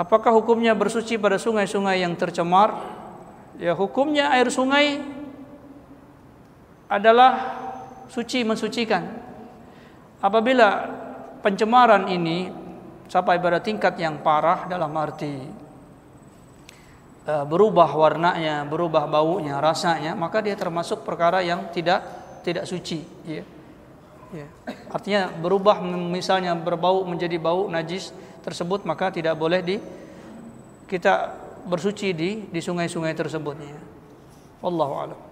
Apakah hukumnya bersuci pada sungai-sungai yang tercemar? Ya, hukumnya air sungai adalah suci mensucikan. Apabila pencemaran ini sampai pada tingkat yang parah dalam arti eh, berubah warnanya, berubah baunya, rasanya, maka dia termasuk perkara yang tidak tidak suci. Ya. Ya. Artinya berubah misalnya berbau menjadi bau najis tersebut maka tidak boleh di kita bersuci di di sungai-sungai tersebut ya. Wallahu a'lam.